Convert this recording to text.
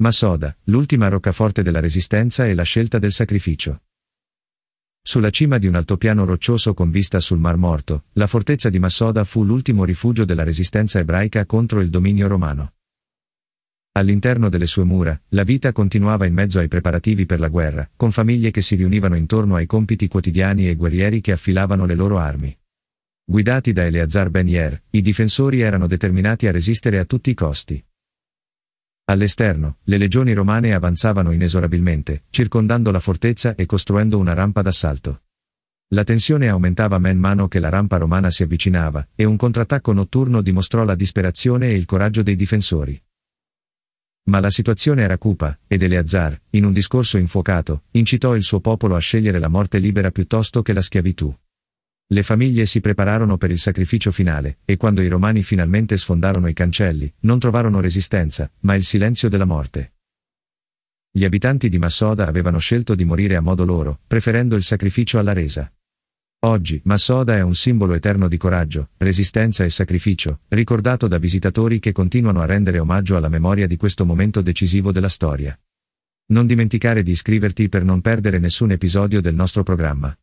Ma Soda, l'ultima roccaforte della resistenza e la scelta del sacrificio. Sulla cima di un altopiano roccioso con vista sul Mar Morto, la fortezza di Massoda fu l'ultimo rifugio della resistenza ebraica contro il dominio romano. All'interno delle sue mura, la vita continuava in mezzo ai preparativi per la guerra, con famiglie che si riunivano intorno ai compiti quotidiani e guerrieri che affilavano le loro armi. Guidati da Eleazar Ben Yer, i difensori erano determinati a resistere a tutti i costi. All'esterno, le legioni romane avanzavano inesorabilmente, circondando la fortezza e costruendo una rampa d'assalto. La tensione aumentava man mano che la rampa romana si avvicinava, e un contrattacco notturno dimostrò la disperazione e il coraggio dei difensori. Ma la situazione era cupa, ed Eleazar, in un discorso infuocato, incitò il suo popolo a scegliere la morte libera piuttosto che la schiavitù. Le famiglie si prepararono per il sacrificio finale, e quando i romani finalmente sfondarono i cancelli, non trovarono resistenza, ma il silenzio della morte. Gli abitanti di Massoda avevano scelto di morire a modo loro, preferendo il sacrificio alla resa. Oggi, Massoda è un simbolo eterno di coraggio, resistenza e sacrificio, ricordato da visitatori che continuano a rendere omaggio alla memoria di questo momento decisivo della storia. Non dimenticare di iscriverti per non perdere nessun episodio del nostro programma.